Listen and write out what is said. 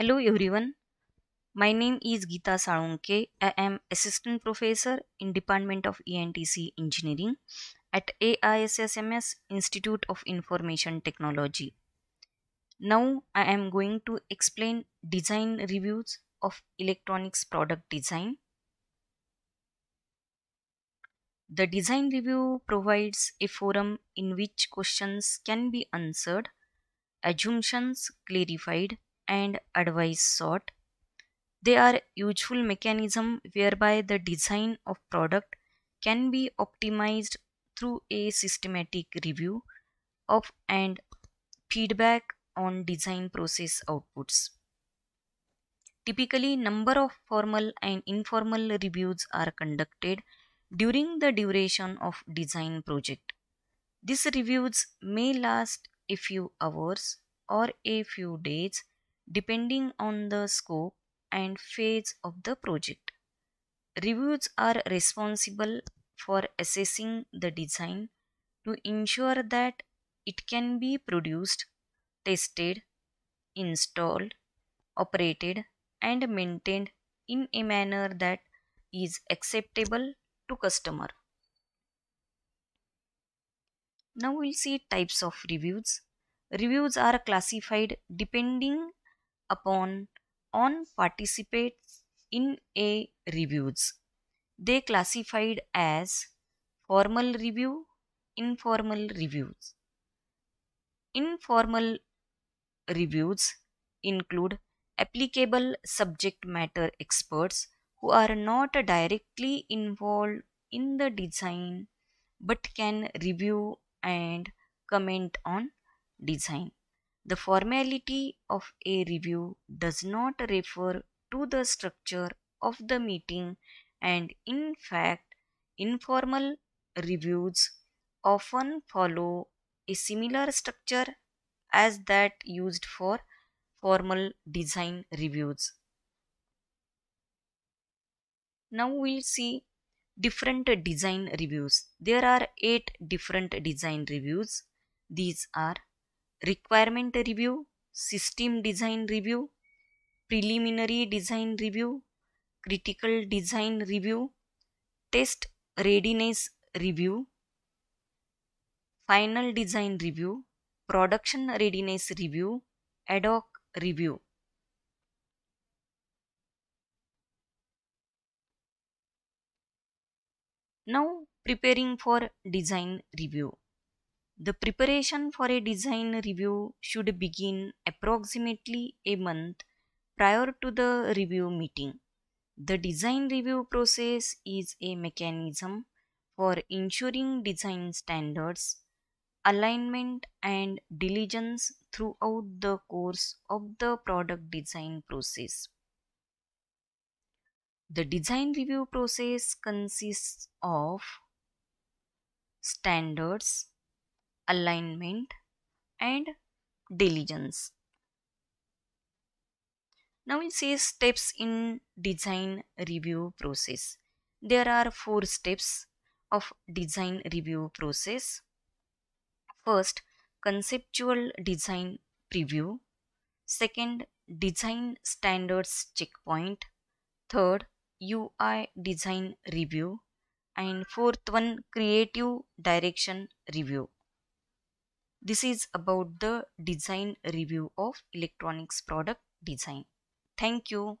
Hello everyone. My name is Geeta Salonke. I am Assistant Professor in Department of ENTC Engineering at AISSMS Institute of Information Technology. Now I am going to explain design reviews of electronics product design. The design review provides a forum in which questions can be answered, assumptions clarified, and advice sought. They are useful mechanism whereby the design of product can be optimized through a systematic review of and feedback on design process outputs. Typically, number of formal and informal reviews are conducted during the duration of design project. These reviews may last a few hours or a few days depending on the scope and phase of the project. Reviews are responsible for assessing the design to ensure that it can be produced, tested, installed, operated and maintained in a manner that is acceptable to customer. Now we'll see types of reviews. Reviews are classified depending upon on participates in a reviews. They classified as formal review, informal reviews. Informal reviews include applicable subject matter experts who are not directly involved in the design but can review and comment on design. The formality of a review does not refer to the structure of the meeting and in fact informal reviews often follow a similar structure as that used for formal design reviews. Now we see different design reviews. There are 8 different design reviews. These are requirement review system design review preliminary design review critical design review test readiness review final design review production readiness review ad hoc review नऊ preparing for design review The preparation for a design review should begin approximately a month prior to the review meeting. The design review process is a mechanism for ensuring design standards, alignment and diligence throughout the course of the product design process. The design review process consists of standards, alignment and diligence. Now we see steps in design review process. There are four steps of design review process. First, conceptual design preview. Second, design standards checkpoint. Third, UI design review. And fourth one, creative direction review. This is about the design review of electronics product design. Thank you.